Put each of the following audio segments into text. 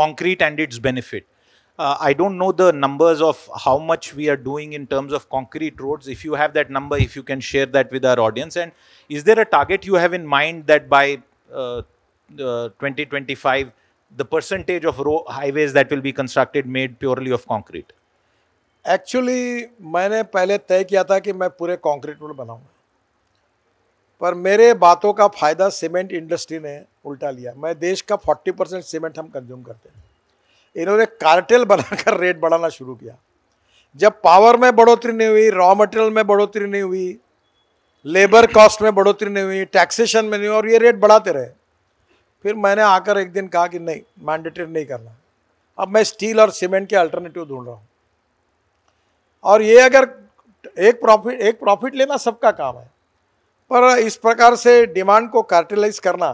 concrete and its benefit. Uh, I don't know the numbers of how much we are doing in terms of concrete roads. If you have that number, if you can share that with our audience. And is there a target you have in mind that by uh, uh, 2025, the percentage of highways that will be constructed made purely of concrete? Actually, मैंने पहले तय किया concrete. will मैं पर मेरे बातों का फ़ायदा सीमेंट इंडस्ट्री ने उल्टा लिया मैं देश का 40 परसेंट सीमेंट हम कंज्यूम करते हैं इन्होंने कार्टेल बनाकर रेट बढ़ाना शुरू किया जब पावर में बढ़ोतरी नहीं हुई रॉ मटेरियल में बढ़ोतरी नहीं हुई लेबर कॉस्ट में बढ़ोतरी नहीं हुई टैक्सेशन में नहीं हुई और ये रेट बढ़ाते रहे फिर मैंने आकर एक दिन कहा कि नहीं मैंडेटरी नहीं करना अब मैं स्टील और सीमेंट के अल्टरनेटिव ढूंढ रहा हूँ और ये अगर एक प्रॉफिट एक प्रॉफिट लेना सबका काम है पर इस प्रकार से डिमांड को कार्टिलाइज करना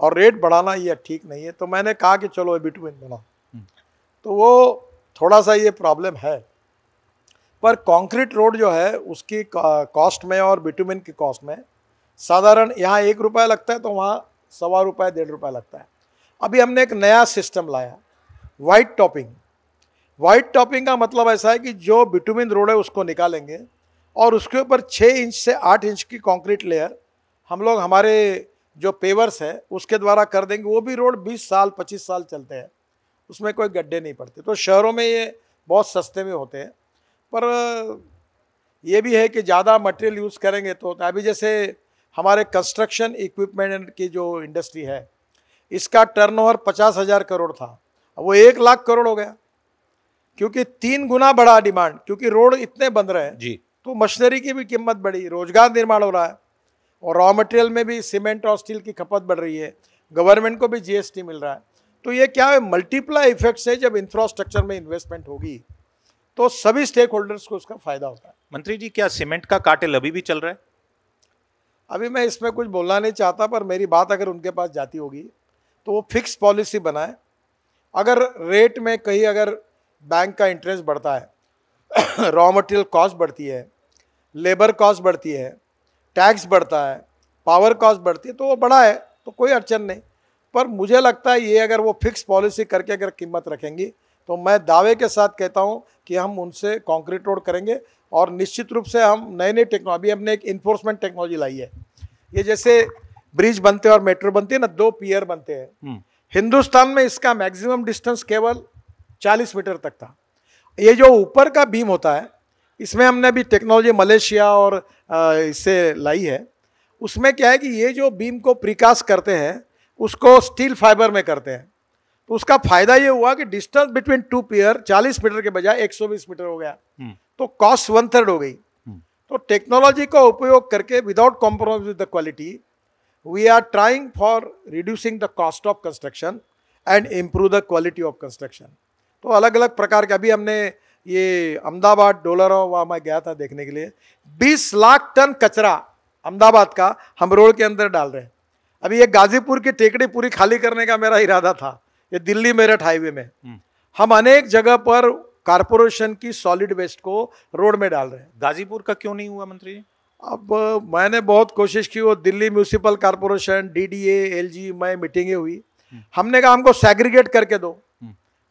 और रेट बढ़ाना ये ठीक नहीं है तो मैंने कहा कि चलो बिटवीन बनाओ हम्म। तो वो थोड़ा सा ये प्रॉब्लम है पर कंक्रीट रोड जो है उसकी कॉस्ट में और बिटुमिन की कॉस्ट में साधारण यहाँ एक रुपया लगता है तो वहाँ सवा रुपये डेढ़ रुपया लगता है अभी हमने एक नया सिस्टम लाया वाइट टॉपिंग वाइट टॉपिंग का मतलब ऐसा है कि जो बिटुमिन रोड है उसको निकालेंगे और उसके ऊपर छः इंच से आठ इंच की कंक्रीट लेयर हम लोग हमारे जो पेवर्स है उसके द्वारा कर देंगे वो भी रोड बीस साल पच्चीस साल चलते हैं उसमें कोई गड्ढे नहीं पड़ते तो शहरों में ये बहुत सस्ते में होते हैं पर ये भी है कि ज़्यादा मटेरियल यूज़ करेंगे तो अभी जैसे हमारे कंस्ट्रक्शन इक्विपमेंट की जो इंडस्ट्री है इसका टर्नओवर पचास हज़ार करोड़ था अब वो एक लाख करोड़ हो गया क्योंकि तीन गुना बड़ा डिमांड क्योंकि रोड इतने बन रहे हैं जी तो मशीनरी की भी कीमत बढ़ी रोजगार निर्माण हो रहा है और रॉ मटेरियल में भी सीमेंट और स्टील की खपत बढ़ रही है गवर्नमेंट को भी जीएसटी मिल रहा है तो ये क्या है मल्टीप्लाई इफेक्ट्स है जब इंफ्रास्ट्रक्चर में इन्वेस्टमेंट होगी तो सभी स्टेक होल्डर्स को उसका फायदा होता है मंत्री जी क्या सीमेंट का काटेल अभी भी चल रहा है अभी मैं इसमें कुछ बोलना नहीं चाहता पर मेरी बात अगर उनके पास जाती होगी तो वो फिक्स पॉलिसी बनाए अगर रेट में कहीं अगर बैंक का इंटरेस्ट बढ़ता है रॉ मटेरियल कॉस्ट बढ़ती है लेबर कॉस्ट बढ़ती है टैक्स बढ़ता है पावर कॉस्ट बढ़ती है तो वो बढ़ा है तो कोई अड़चन नहीं पर मुझे लगता है ये अगर वो फिक्स पॉलिसी करके अगर कीमत रखेंगी तो मैं दावे के साथ कहता हूँ कि हम उनसे कॉन्क्रीट रोड करेंगे और निश्चित रूप से हम नए नए टेक्नोलॉजी हमने एक इन्फोर्समेंट टेक्नोलॉजी लाई है ये जैसे ब्रिज बनते हैं और मेट्रो बनती है ना दो पियर बनते हैं हम्म। हिंदुस्तान में इसका मैक्सिमम डिस्टेंस केवल 40 मीटर तक था ये जो ऊपर का बीम होता है इसमें हमने अभी टेक्नोलॉजी मलेशिया और इससे लाई है उसमें क्या है कि ये जो बीम को प्रीकास्ट करते हैं उसको स्टील फाइबर में करते हैं तो उसका फायदा ये हुआ कि distance between two pier 40 metre के बजाय 120 मीटर हो गया हम्म। तो कॉस्ट वन थर्ड हो गई हम्म। तो टेक्नोलॉजी का उपयोग करके without compromise with the quality we are trying for reducing the cost of construction and improve the quality of construction तो अलग अलग प्रकार के अभी हमने ये अहमदाबाद डोलर वहाँ मैं गया था देखने के लिए 20 लाख टन कचरा अहमदाबाद का हम रोड के अंदर डाल रहे हैं अभी ये गाजीपुर की टेकड़ी पूरी खाली करने का मेरा इरादा था ये दिल्ली मेरठ हाईवे में हम्म। हम अनेक जगह पर कारपोरेशन की सॉलिड वेस्ट को रोड में डाल रहे हैं गाजीपुर का क्यों नहीं हुआ मंत्री जी अब मैंने बहुत कोशिश की वो Delhi municipal corporation L G में मीटिंगें हुई हम्म। हमने कहा हमको सेग्रीगेट करके दो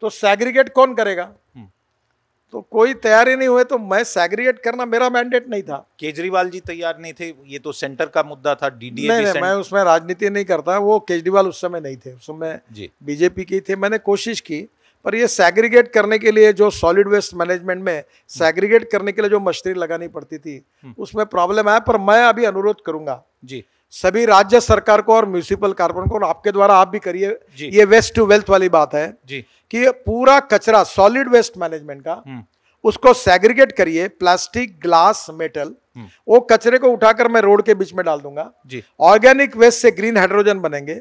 तो सैग्रीगेट कौन करेगा हम्म। तो कोई तैयार ही नहीं हुए तो मैं सैग्रीगेट करना मेरा मैंडेट नहीं था केजरीवाल जी तैयार नहीं थे ये तो सेंटर का मुद्दा था डीडीए नहीं, नहीं मैं उसमें राजनीति नहीं करता वो केजरीवाल उस समय नहीं थे उस समय बीजेपी की थे मैंने कोशिश की पर ये सैग्रीगेट करने के लिए जो सॉलिड वेस्ट मैनेजमेंट में सैग्रीगेट हम्म। करने के लिए जो मशीनरी लगानी पड़ती थी हम्म। उसमें प्रॉब्लम आया पर मैं अभी अनुरोध करूंगा जी सभी राज्य सरकार को और म्यूनिसिपल कॉर्पोरेशन को और आपके द्वारा आप भी करिए ये वेस्ट टू वेल्थ वाली बात है जी कि पूरा कचरा सॉलिड वेस्ट मैनेजमेंट का हम्म। उसको सेग्रीगेट करिए प्लास्टिक ग्लास मेटल वो कचरे को उठाकर मैं रोड के बीच में डाल दूंगा जी ऑर्गेनिक वेस्ट से ग्रीन हाइड्रोजन बनेंगे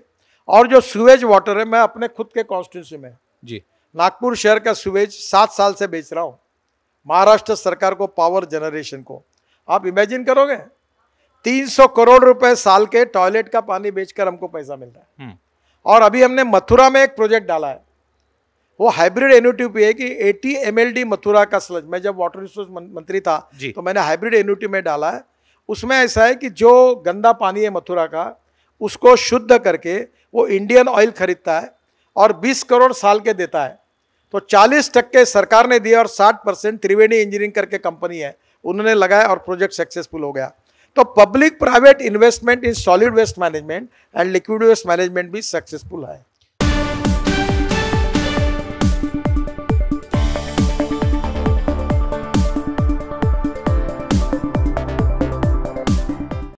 और जो सुवेज वाटर है मैं अपने खुद के कॉन्स्टिट्यूंसी में जी नागपुर शहर का सुवेज सात साल से बेच रहा हूँ महाराष्ट्र सरकार को पावर जनरेशन को आप इमेजिन करोगे 300 करोड़ रुपए साल के टॉयलेट का पानी बेचकर हमको पैसा मिल रहा है हम्म। और अभी हमने मथुरा में एक प्रोजेक्ट डाला है वो हाइब्रिड एन्यूटी पे है कि 80 डी मथुरा का स्लज मैं जब वाटर रिसोर्स मंत्री था तो मैंने हाइब्रिड एन्यूटी में डाला है उसमें ऐसा है कि जो गंदा पानी है मथुरा का उसको शुद्ध करके वो इंडियन ऑयल खरीदता है और 20 करोड़ साल के देता है तो 40 टक्के सरकार ने दिया और 60 परसेंट त्रिवेणी इंजीनियरिंग करके कंपनी है उन्होंने लगाया और प्रोजेक्ट सक्सेसफुल हो गया तो public private investment in solid waste management and liquid waste management भी सक्सेसफुल है